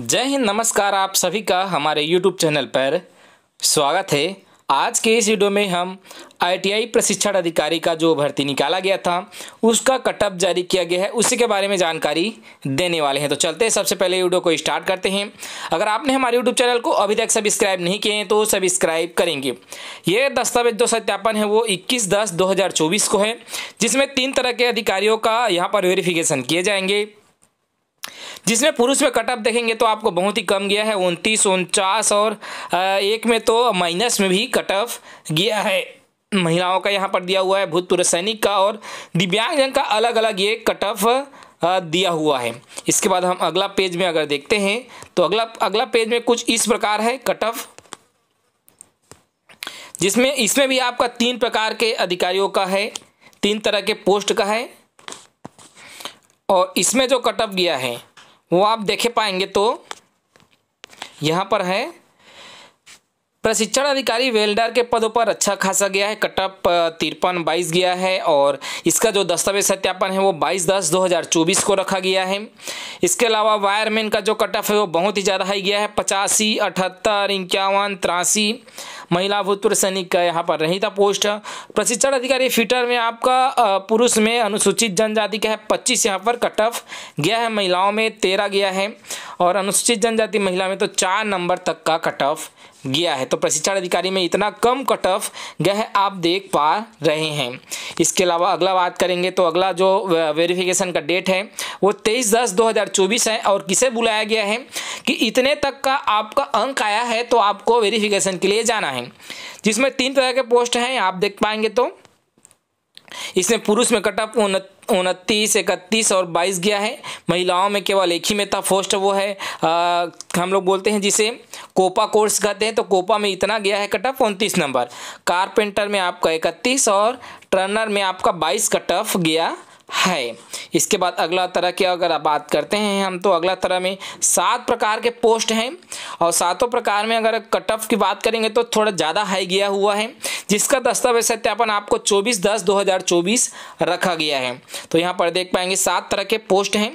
जय हिंद नमस्कार आप सभी का हमारे YouTube चैनल पर स्वागत है आज के इस वीडियो में हम आईटीआई प्रशिक्षण अधिकारी का जो भर्ती निकाला गया था उसका कटअप जारी किया गया है उसी के बारे में जानकारी देने वाले हैं तो चलते हैं सबसे पहले वीडियो को स्टार्ट करते हैं अगर आपने हमारे यूट्यूब चैनल को अभी तक सब्सक्राइब नहीं किए हैं तो सब्सक्राइब करेंगे ये दस्तावेज जो सत्यापन है वो इक्कीस दस दो को है जिसमें तीन तरह के अधिकारियों का यहाँ पर वेरिफिकेशन किए जाएंगे जिसमें पुरुष में कटअप देखेंगे तो आपको बहुत ही कम गया है उनतीस उनचास और एक में तो माइनस में भी कटअप गया है महिलाओं का यहाँ पर दिया हुआ है भूतपूर्व सैनिक का और दिव्यांगजन का अलग अलग ये कटअप दिया हुआ है इसके बाद हम अगला पेज में अगर देखते हैं तो अगला अगला पेज में कुछ इस प्रकार है कटअप जिसमें इसमें भी आपका तीन प्रकार के अधिकारियों का है तीन तरह के पोस्ट का है और इसमें जो कटअप गया है वो आप देखे पाएंगे तो यहाँ पर है प्रशिक्षण अधिकारी वेल्डर के पदों पर अच्छा खासा गया है कटअप तिरपन बाईस गया है और इसका जो दस्तावेज सत्यापन है वो बाईस दस दो हज़ार चौबीस को रखा गया है इसके अलावा वायरमैन का जो कटअप है वो बहुत ही ज़्यादा हाई गया है पचासी अठहत्तर इक्यावन तिरासी महिला भूतपूर्व सैनिक का यहाँ पर नहीं था पोस्ट प्रशिक्षण अधिकारी फिटर में आपका पुरुष में अनुसूचित जनजाति का है पच्चीस यहाँ पर कटअप गया है महिलाओं में तेरह गया है और अनुसूचित जनजाति महिला में तो चार नंबर तक का कट ऑफ गया है तो प्रशिक्षण अधिकारी में इतना कम कट ऑफ गया है आप देख पा रहे हैं इसके अलावा अगला बात करेंगे तो अगला जो वेरिफिकेशन का डेट है वो तेईस दस दो हज़ार चौबीस है और किसे बुलाया गया है कि इतने तक का आपका अंक आया है तो आपको वेरिफिकेशन के लिए जाना है जिसमें तीन तरह के पोस्ट हैं आप देख पाएंगे तो इसमें पुरुष में कटअप उनतीस इकतीस और बाईस गया है महिलाओं में केवल एक ही में था फर्स्ट वो है आ, हम लोग बोलते हैं जिसे कोपा कोर्स कहते हैं तो कोपा में इतना गया है कटअप उनतीस नंबर कारपेंटर में आपका इकतीस और टर्नर में आपका बाईस कटअप गया है इसके बाद अगला तरह की अगर आप बात करते हैं हम तो अगला तरह में सात प्रकार के पोस्ट हैं और सातों प्रकार में अगर कट ऑफ की बात करेंगे तो थोड़ा ज़्यादा हाई गया हुआ है जिसका दस्तावेज सत्यापन आपको चौबीस दस दो रखा गया है तो यहाँ पर देख पाएंगे सात तरह के पोस्ट हैं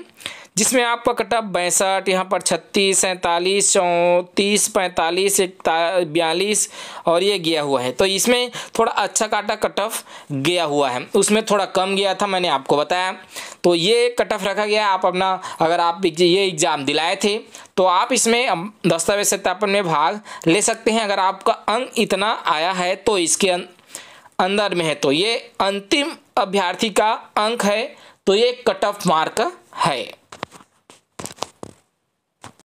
जिसमें आपका कट ऑफ बैंसठ यहाँ पर छत्तीस सैंतालीस चौंतीस पैंतालीस बयालीस और ये गया हुआ है तो इसमें थोड़ा अच्छा काटा कट ऑफ गया हुआ है उसमें थोड़ा कम गया था मैंने आपको बताया तो ये कट ऑफ रखा गया आप अपना अगर आप ये एग्ज़ाम दिलाए थे तो आप इसमें दस्तावेज सत्यापन में भाग ले सकते हैं अगर आपका अंक इतना आया है तो इसके अं-, अंदर में है तो ये अंतिम अभ्यर्थी का अंक है तो ये कट ऑफ मार्क है